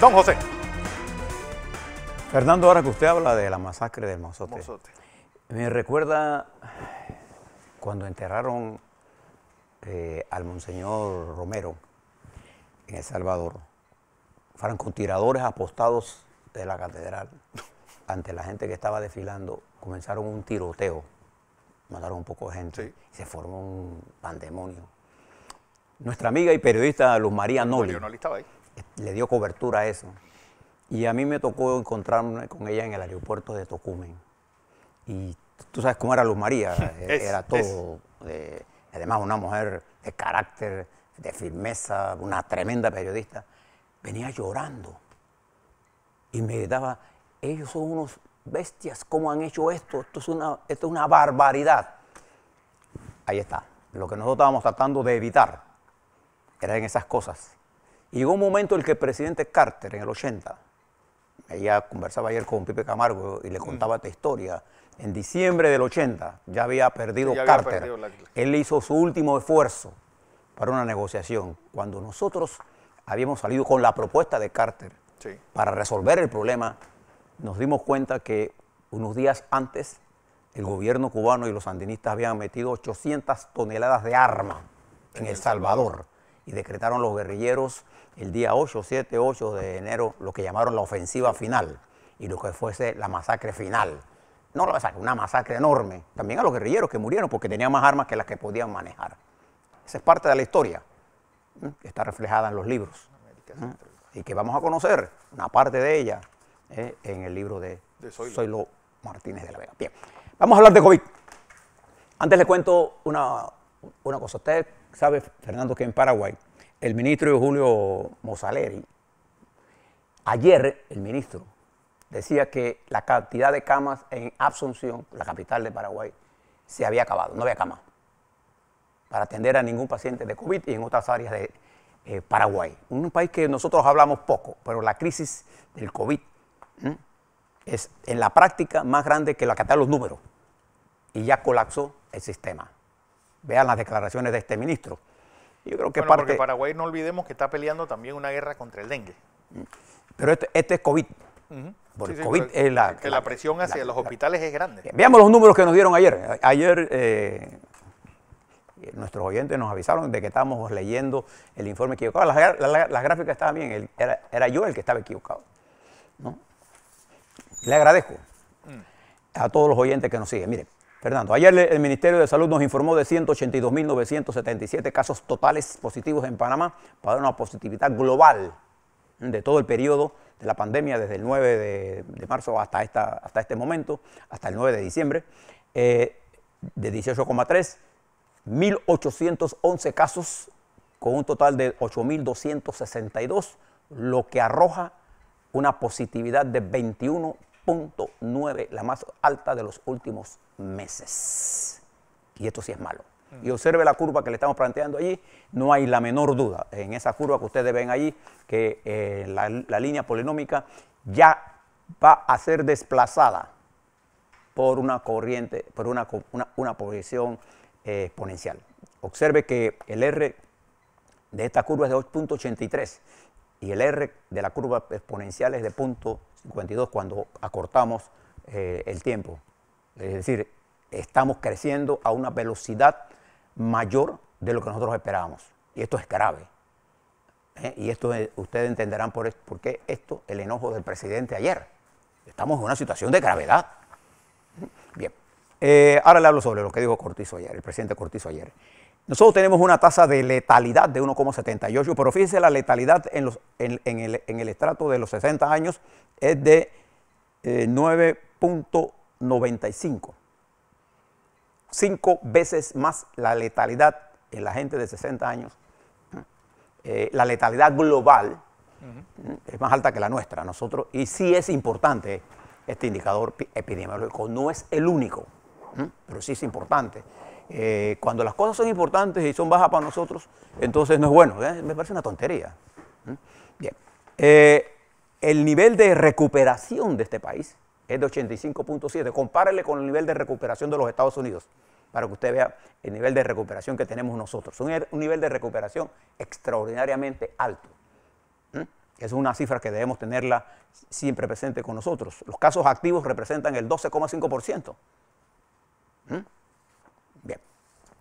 Don José. Fernando, ahora que usted habla de la masacre del Mozote, me recuerda cuando enterraron eh, al Monseñor Romero en El Salvador, tiradores apostados de la catedral ante la gente que estaba desfilando, comenzaron un tiroteo, mataron un poco de gente, y se formó un pandemonio. Nuestra amiga y periodista Luz María Noli. Noli estaba ahí le dio cobertura a eso. Y a mí me tocó encontrarme con ella en el aeropuerto de Tocumen. Y tú sabes cómo era Luz María, eh, era todo. Eh, además, una mujer de carácter, de firmeza, una tremenda periodista. Venía llorando y me daba, ellos son unos bestias, ¿cómo han hecho esto? Esto es una, esto es una barbaridad. Ahí está. Lo que nosotros estábamos tratando de evitar eran esas cosas llegó un momento en el que el presidente Carter, en el 80, ella conversaba ayer con Pipe Camargo y le mm. contaba esta historia. En diciembre del 80 ya había perdido Carter. Él hizo su último esfuerzo para una negociación. Cuando nosotros habíamos salido con la propuesta de Carter para resolver el problema, nos dimos cuenta que unos días antes el gobierno cubano y los sandinistas habían metido 800 toneladas de armas en, El Salvador y decretaron los guerrilleros el día 8, 7, 8 de enero lo que llamaron la ofensiva final y lo que fuese la masacre final. No la masacre, una masacre enorme. También a los guerrilleros que murieron porque tenían más armas que las que podían manejar. Esa es parte de la historia que está reflejada en los libros y que vamos a conocer una parte de ella ¿eh? en el libro de, de Soylo. Martínez de la Vega. Bien, vamos a hablar de COVID. Antes le cuento una, una cosa. Ustedes sabe, Fernando, que en Paraguay el ministro Julio Mosaleri, ayer el ministro decía que la cantidad de camas en Absunción, la capital de Paraguay, se había acabado, no había camas para atender a ningún paciente de COVID y en otras áreas de eh, Paraguay. Un país que nosotros hablamos poco, pero la crisis del COVID es en la práctica más grande que la que los números y ya colapsó el sistema. Vean las declaraciones de este ministro. Yo creo que parte... Porque Paraguay no olvidemos que está peleando también una guerra contra el dengue. Pero este, este es COVID. Porque la, la, presión hacia los hospitales es grande. Veamos los números que nos dieron ayer. Ayer eh, nuestros oyentes nos avisaron de que estábamos leyendo el informe equivocado. Las, gráficas estaba bien, era, yo el que estaba equivocado. Le agradezco mm. a todos los oyentes que nos siguen. Miren, Fernando, ayer el Ministerio de Salud nos informó de 182.977 casos totales positivos en Panamá para una positividad global de todo el periodo de la pandemia, desde el 9 de, marzo hasta, hasta este momento, hasta el 9 de diciembre, eh, de 18,3, 1.811 casos con un total de 8.262, lo que arroja una positividad de 21 9, la más alta de los últimos meses. Y esto sí es malo. Mm. Y observe la curva que le estamos planteando allí, no hay la menor duda en esa curva que ustedes ven allí, que eh, la, línea polinómica ya va a ser desplazada por una corriente, por una, una, posición eh, exponencial. Observe que el R de esta curva es de 8.83 y el R de la curva exponencial es de punto 52 cuando acortamos eh, el tiempo. Es decir, estamos creciendo a una velocidad mayor de lo que nosotros esperábamos. Y esto es grave. ¿eh? Y esto eh, ustedes entenderán por, qué esto, el enojo del presidente ayer. Estamos en una situación de gravedad. Bien, ahora le hablo sobre lo que dijo Cortizo ayer, el presidente Cortizo ayer. Nosotros tenemos una tasa de letalidad de 1,78, pero fíjense la letalidad en, el, estrato de los 60 años es de 9.95. Eh, cinco veces más la letalidad en la gente de 60 años. Eh, la letalidad global eh, es más alta que la nuestra. Nosotros, y sí es importante este indicador epidemiológico, no es el único, pero sí es importante eh, cuando las cosas son importantes y son bajas para nosotros, entonces no es bueno. ¿eh? Me parece una tontería. ¿eh? Bien. el nivel de recuperación de este país es de 85.7. Compárele con el nivel de recuperación de los Estados Unidos para que usted vea el nivel de recuperación que tenemos nosotros. Un, er, un nivel de recuperación extraordinariamente alto. Es una cifra que debemos tenerla siempre presente con nosotros. Los casos activos representan el 12,5%.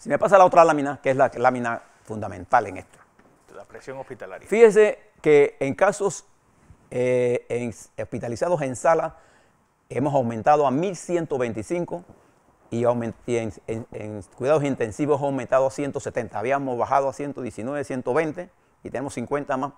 Si me pasa la otra lámina, que es la lámina fundamental en esto. La presión hospitalaria. Fíjese que en casos eh, hospitalizados en sala hemos aumentado a 1.125 y, en, cuidados intensivos hemos aumentado a 170. Habíamos bajado a 119, 120 y tenemos 50 más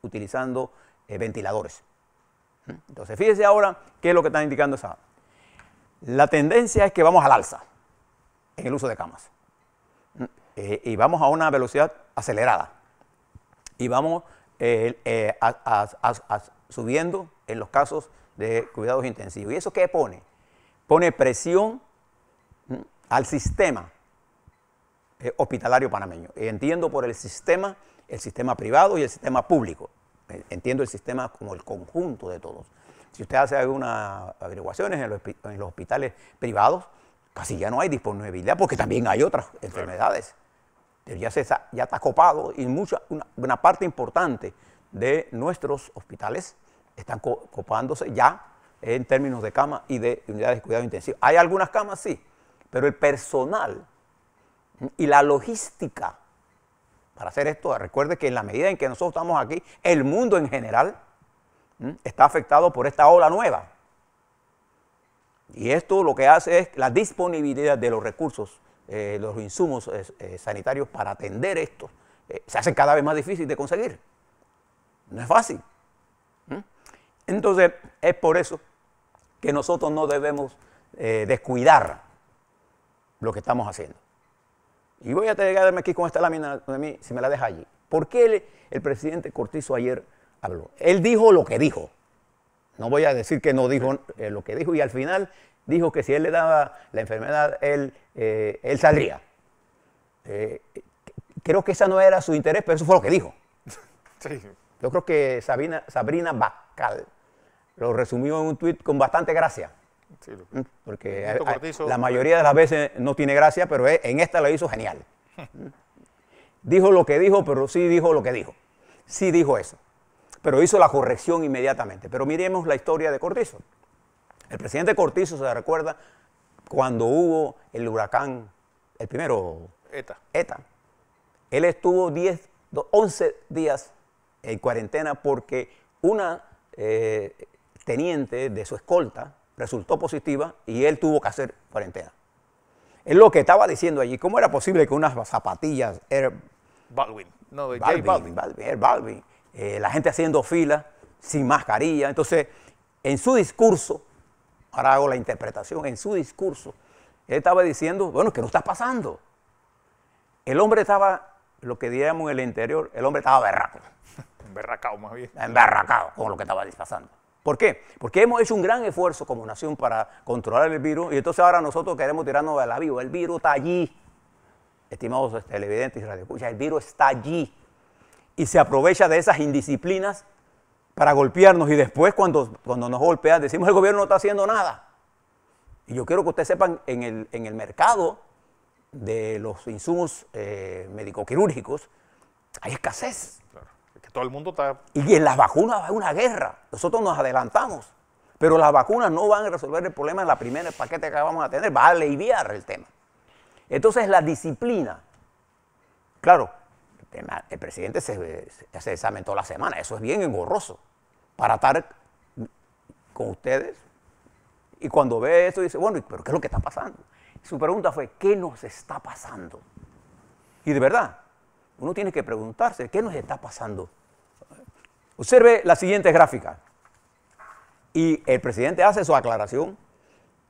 utilizando eh, ventiladores. ¿Mm? Entonces, fíjese ahora qué es lo que están indicando esa. La tendencia es que vamos al alza en el uso de camas. Eh, y vamos a una velocidad acelerada y vamos eh, eh, subiendo en los casos de cuidados intensivos. ¿Y eso qué pone? Pone presión mm, al sistema hospitalario panameño. Entiendo por el sistema, el sistema privado y el sistema público. Entiendo el sistema como el conjunto de todos. Si usted hace algunas averiguaciones en los hospitales privados, casi ya no hay disponibilidad porque también hay otras enfermedades ya, ya está copado y mucha, una, parte importante de nuestros hospitales están copándose ya en términos de camas y de unidades de cuidado intensivo. Hay algunas camas, sí, pero el personal y la logística para hacer esto, recuerde que en la medida en que nosotros estamos aquí, el mundo en general está afectado por esta ola nueva. Y esto lo que hace es la disponibilidad de los recursos eh, los insumos eh, sanitarios para atender esto eh, se hace cada vez más difícil de conseguir. No es fácil. Entonces, es por eso que nosotros no debemos descuidar lo que estamos haciendo. Y voy a quedarme aquí con esta lámina de mí, si me la deja allí. ¿Por qué el, presidente Cortizo ayer habló? Él dijo lo que dijo. No voy a decir que no dijo lo que dijo y al final dijo que si él le daba la enfermedad, él, eh, él saldría. Eh, creo que esa no era su interés, pero eso fue lo que dijo. Yo creo que Sabina, Sabrina Bacal lo resumió en un tuit con bastante gracia. Mm, porque la mayoría de las veces no tiene gracia, pero e, en esta la hizo genial. Mm. dijo lo que dijo, pero sí dijo lo que dijo. Sí dijo eso. Pero hizo la corrección inmediatamente. Pero miremos la historia de Cortizo. El presidente Cortizo se recuerda cuando hubo el huracán, el primero. ETA. ETA. Él estuvo 10, 11 días en cuarentena porque una eh, teniente de su escolta resultó positiva y él tuvo que hacer cuarentena. Es lo que estaba diciendo allí. ¿Cómo era posible que unas zapatillas Air Baldwin, no, baldwin, Baldwin eh, la gente haciendo fila sin mascarilla? Entonces, en su discurso, Ahora hago la interpretación. En su discurso, él estaba diciendo, bueno, ¿qué no está pasando. El hombre estaba, lo que diríamos en el interior, el hombre estaba berraco. Emberracado más bien. Emberracado con lo que estaba disfrazando. ¿Por qué? Porque hemos hecho un gran esfuerzo como nación para controlar el virus y entonces ahora nosotros queremos tirarnos de la viva. El virus está allí, estimados este, televidentes y radioescuchas, el virus está allí y se aprovecha de esas indisciplinas para golpearnos y después cuando, cuando nos golpean decimos el gobierno no está haciendo nada. Y yo quiero que ustedes sepan, en el, mercado de los insumos eh, médico-quirúrgicos hay escasez. Claro, que todo el mundo está... Y en las vacunas hay una guerra. Nosotros nos adelantamos. Pero las vacunas no van a resolver el problema en la primera paquete que vamos a tener. Va a aliviar el tema. Entonces la disciplina. Claro, este, el presidente se, hace examen toda la semana, eso es bien engorroso para estar con ustedes. Y cuando ve eso dice, bueno, pero ¿qué es lo que está pasando? su pregunta fue, ¿qué nos está pasando? Y de verdad, uno tiene que preguntarse, ¿qué nos está pasando? Observe la siguiente gráfica. Y el presidente hace su aclaración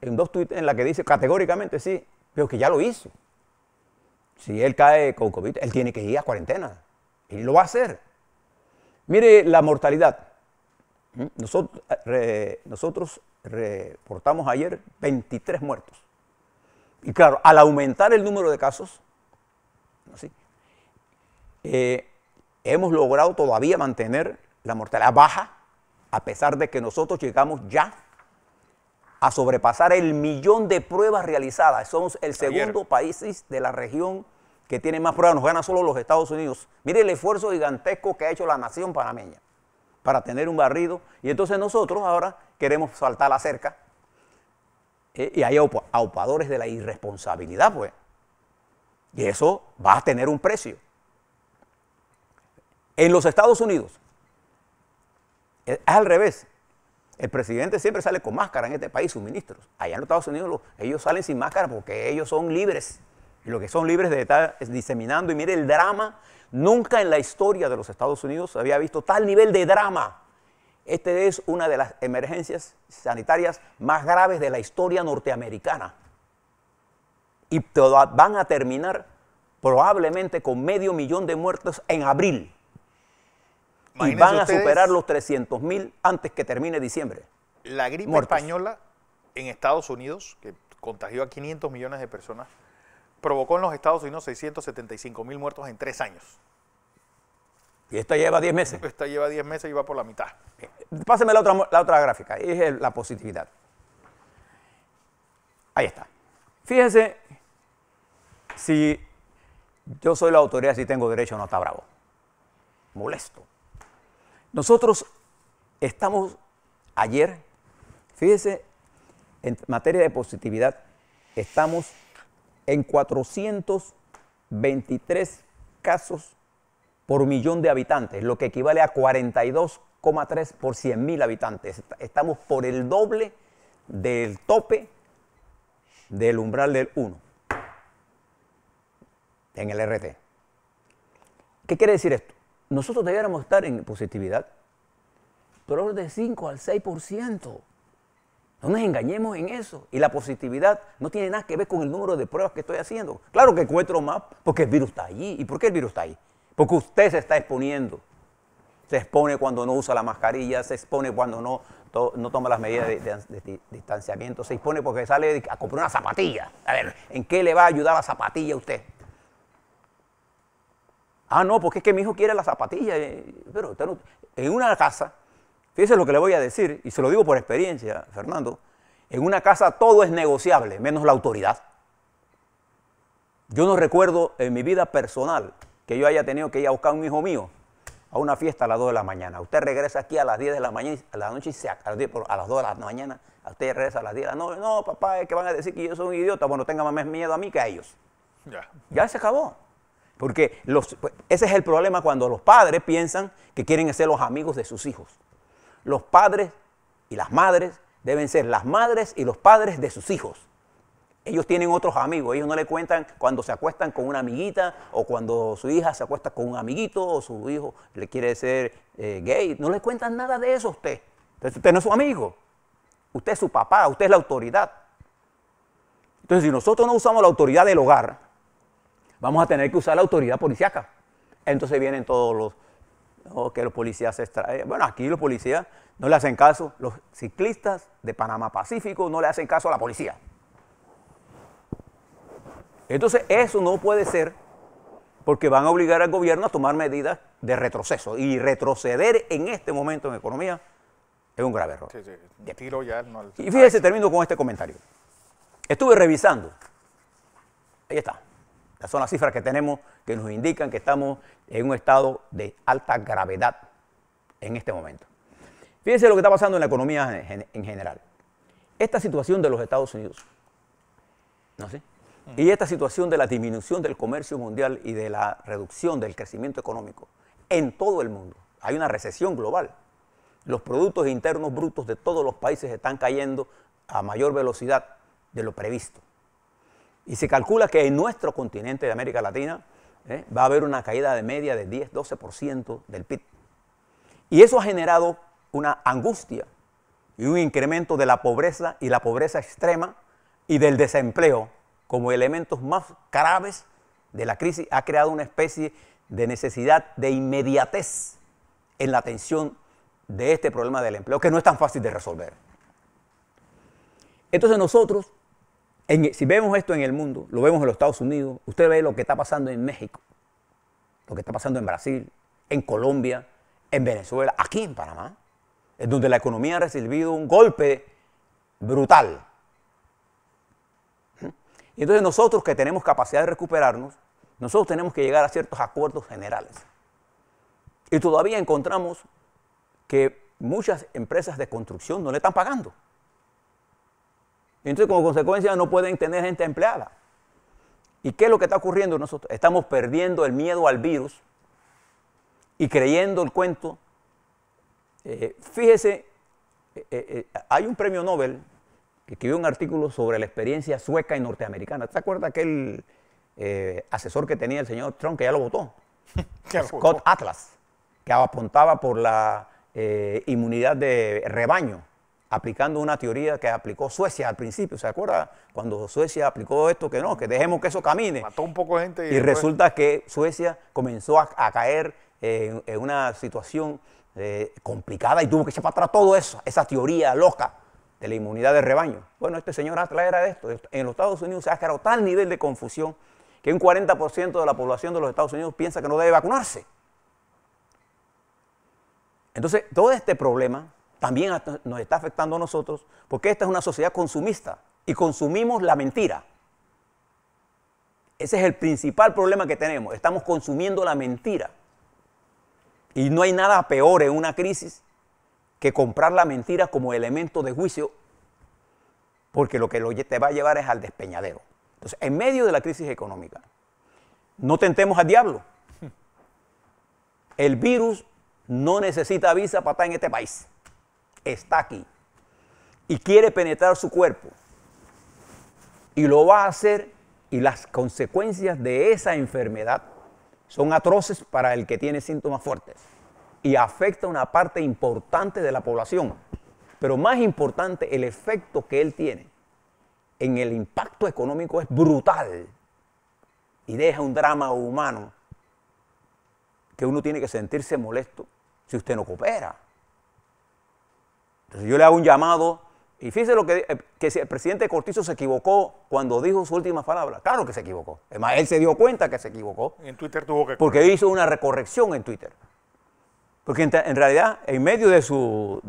en dos tweets en la que dice categóricamente, sí, pero que ya lo hizo. Si él cae con COVID, él tiene que ir a cuarentena. Y lo va a hacer. Mire la mortalidad. ¿Mm? Nosotros, reportamos ayer 23 muertos. Y claro, al aumentar el número de casos, eh, hemos logrado todavía mantener la mortalidad baja, a pesar de que nosotros llegamos ya a sobrepasar el millón de pruebas realizadas. Somos el segundo país de la región que tiene más pruebas. Nos ganan solo los Estados Unidos. Mire el esfuerzo gigantesco que ha hecho la nación panameña para tener un barrido. Y entonces nosotros ahora queremos saltar la cerca. Eh, y hay aupadores de la irresponsabilidad, pues. Y eso va a tener un precio. En los Estados Unidos eh, es al revés. El presidente siempre sale con máscara en este país, sus ministros. Allá en los Estados Unidos ellos salen sin máscara porque ellos son libres. Y lo que son libres de estar diseminando. Y mire el drama. Nunca en la historia de los Estados Unidos había visto tal nivel de drama. Esta es una de las emergencias sanitarias más graves de la historia norteamericana. Y van a terminar probablemente con medio millón de muertos en abril y van a superar los 300.000 antes que termine diciembre. La gripe española en Estados Unidos, que contagió a 500 millones de personas, provocó en los Estados Unidos 675 mil muertos en tres años. Y esta lleva 10 meses. Esta lleva 10 meses y va por la mitad. Eh, Pásenme la otra, la otra gráfica, es la positividad. Ahí está. Fíjense si yo soy la autoridad, si tengo derecho o no está bravo. Molesto. Nosotros estamos ayer, fíjese, en materia de positividad, estamos en 423 casos por millón de habitantes, lo que equivale a 42,3 por 100 mil habitantes. Estamos por el doble del tope del umbral del 1 en el RT. ¿Qué quiere decir esto? nosotros debiéramos estar en positividad, pero es de 5 al 6%. No nos engañemos en eso. Y la positividad no tiene nada que ver con el número de pruebas que estoy haciendo. Claro que encuentro más porque el virus está allí. ¿Y por qué el virus está ahí? Porque usted se está exponiendo. Se expone cuando no usa la mascarilla, se expone cuando no, no toma las medidas de, distanciamiento, se expone porque sale a comprar una zapatilla. A ver, ¿en qué le va a ayudar la zapatilla a usted? Ah, no, porque es que mi hijo quiere la zapatilla. Eh, pero en una casa, fíjese lo que le voy a decir, y se lo digo por experiencia, Fernando, en una casa todo es negociable, menos la autoridad. Yo no recuerdo en mi vida personal que yo haya tenido que ir a buscar a un hijo mío a una fiesta a las 2 de la mañana. Usted regresa aquí a las 10 de la mañana, a la noche y se, a, las 2 de la mañana, usted regresa a las 10 de la noche. No, papá, es que van a decir que yo soy un idiota. Bueno, tenga más miedo a mí que a ellos. Ya. ya se acabó. Porque ese es el problema cuando los padres piensan que quieren ser los amigos de sus hijos. Los padres y las madres deben ser las madres y los padres de sus hijos. Ellos tienen otros amigos, ellos no le cuentan cuando se acuestan con una amiguita o cuando su hija se acuesta con un amiguito o su hijo le quiere ser eh, gay. No le cuentan nada de eso a usted. usted no es su amigo, usted es su papá, usted es la autoridad. Entonces si nosotros no usamos la autoridad del hogar, vamos a tener que usar la autoridad policiaca. Entonces vienen todos los, oh, que los policías se extraen. Eh, bueno, aquí los policías no le hacen caso, los ciclistas de Panamá Pacífico no le hacen caso a la policía. Entonces eso no puede ser porque van a obligar al gobierno a tomar medidas de retroceso y retroceder en este momento en economía es un grave error. Y fíjese, termino con este comentario. Estuve revisando. Ahí está son las cifras que tenemos que nos indican que estamos en un estado de alta gravedad en este momento. Fíjense lo que está pasando en la economía en general. Esta situación de los Estados Unidos, mm. Y esta situación de la disminución del comercio mundial y de la reducción del crecimiento económico en todo el mundo. Hay una recesión global. Los productos internos brutos de todos los países están cayendo a mayor velocidad de lo previsto. Y se calcula que en nuestro continente de América Latina ¿eh? va a haber una caída de media de 10-12% del PIB. Y eso ha generado una angustia y un incremento de la pobreza y la pobreza extrema y del desempleo como elementos más graves de la crisis. Ha creado una especie de necesidad de inmediatez en la atención de este problema del empleo, que no es tan fácil de resolver. Entonces nosotros si vemos esto en el mundo, lo vemos en los Estados Unidos, usted ve lo que está pasando en México, lo que está pasando en Brasil, en Colombia, en Venezuela, aquí en Panamá, es donde la economía ha recibido un golpe brutal. ¿Mm? Y entonces nosotros que tenemos capacidad de recuperarnos, nosotros tenemos que llegar a ciertos acuerdos generales. Y todavía encontramos que muchas empresas de construcción no le están pagando. Entonces, como consecuencia, no pueden tener gente empleada. ¿Y qué es lo que está ocurriendo nosotros? Estamos perdiendo el miedo al virus y creyendo el cuento. Eh, fíjese, eh, eh, hay un premio Nobel que escribió un artículo sobre la experiencia sueca y norteamericana. ¿Te acuerdas aquel asesor que tenía el señor Trump que ya lo votó? Scott Atlas, que apuntaba por la inmunidad de rebaño aplicando una teoría que aplicó Suecia al principio, ¿se acuerda? Cuando Suecia aplicó esto, que no, que dejemos que eso camine. Mató un poco gente. Y, resulta que Suecia comenzó a, caer en, una situación eh, complicada y tuvo que echar para atrás todo eso, esa teoría loca de la inmunidad de rebaño. Bueno, este señor Atla era de esto. En los Estados Unidos se ha creado tal nivel de confusión que un 40% de la población de los Estados Unidos piensa que no debe vacunarse. Entonces, todo este problema también nos está afectando a nosotros, porque esta es una sociedad consumista y consumimos la mentira. Ese es el principal problema que tenemos, estamos consumiendo la mentira. Y no hay nada peor en una crisis que comprar la mentira como elemento de juicio, porque lo que te va a llevar es al despeñadero. Entonces, en medio de la crisis económica, no tentemos al diablo. El virus no necesita visa para estar en este país está aquí y quiere penetrar su cuerpo y lo va a hacer y las consecuencias de esa enfermedad son atroces para el que tiene síntomas fuertes y afecta a una parte importante de la población. Pero más importante, el efecto que él tiene en el impacto económico es brutal y deja un drama humano que uno tiene que sentirse molesto si usted no coopera yo le hago un llamado y fíjese lo que, eh, el presidente Cortizo se equivocó cuando dijo su última palabra. Claro que se equivocó. más, él se dio cuenta que se equivocó. En Twitter tuvo que... Porque hizo una recorrección en Twitter. Porque en, realidad, en medio de su,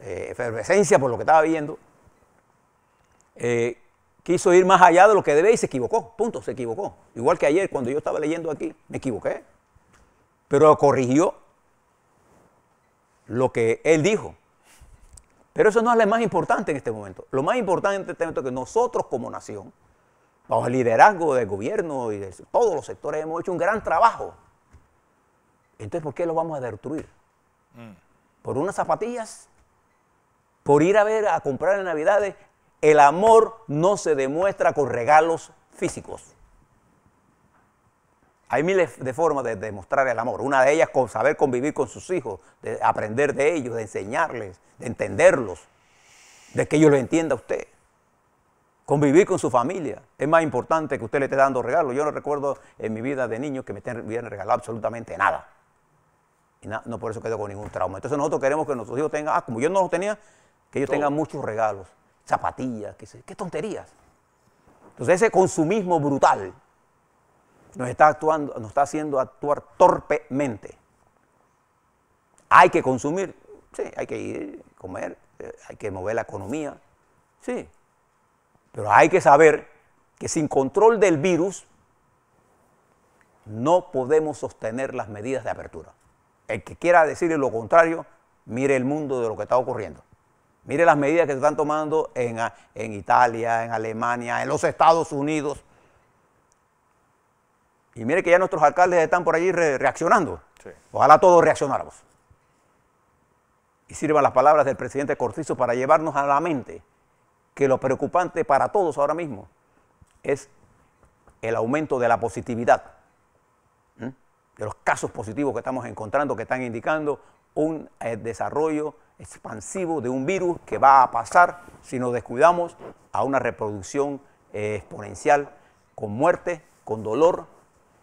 eh, efervescencia por lo que estaba viendo, eh, quiso ir más allá de lo que debe y se equivocó. Punto, se equivocó. Igual que ayer cuando yo estaba leyendo aquí, me equivoqué. Pero corrigió lo que él dijo. Pero eso no es lo más importante en este momento. Lo más importante en este momento es que nosotros como nación, bajo el liderazgo del gobierno y de todos los sectores, hemos hecho un gran trabajo. Entonces, ¿por qué lo vamos a destruir? Mm. ¿Por unas zapatillas? ¿Por ir a ver, a comprar en Navidades? El amor no se demuestra con regalos físicos. Hay miles de formas de demostrar el amor. Una de ellas con saber convivir con sus hijos, de aprender de ellos, de enseñarles, de entenderlos, de que ellos lo entienda a usted. Convivir con su familia es más importante que usted le esté dando regalos. Yo no recuerdo en mi vida de niño que me hubieran regalado absolutamente nada. Y no por eso quedo con ningún trauma. Entonces nosotros queremos que nuestros hijos tengan, ah, como yo no los tenía, que ellos tengan muchos regalos, zapatillas, qué tonterías. Entonces ese consumismo brutal nos está, actuando, está haciendo actuar torpemente. Hay que consumir, sí, hay que ir, comer, eh, hay que mover la economía, sí. Pero hay que saber que sin control del virus no podemos sostener las medidas de apertura. El que quiera decir lo contrario, mire el mundo de lo que está ocurriendo. Mire las medidas que se están tomando en, en Italia, en Alemania, en los Estados Unidos. Y mire que ya nuestros alcaldes están por allí reaccionando. Ojalá todos reaccionáramos. Y sirvan las palabras del presidente Cortizo para llevarnos a la mente que lo preocupante para todos ahora mismo es el aumento de la positividad, de los casos positivos que estamos encontrando, que están indicando un eh, desarrollo expansivo de un virus que va a pasar, si nos descuidamos, a una reproducción eh, exponencial con muerte, con dolor,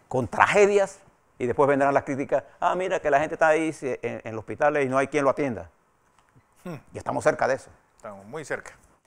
con tragedias y después vendrán las críticas, ah, mira que la gente está ahí en, los hospitales y no hay quien lo atienda. Hmm. Y estamos cerca de eso. Estamos muy cerca.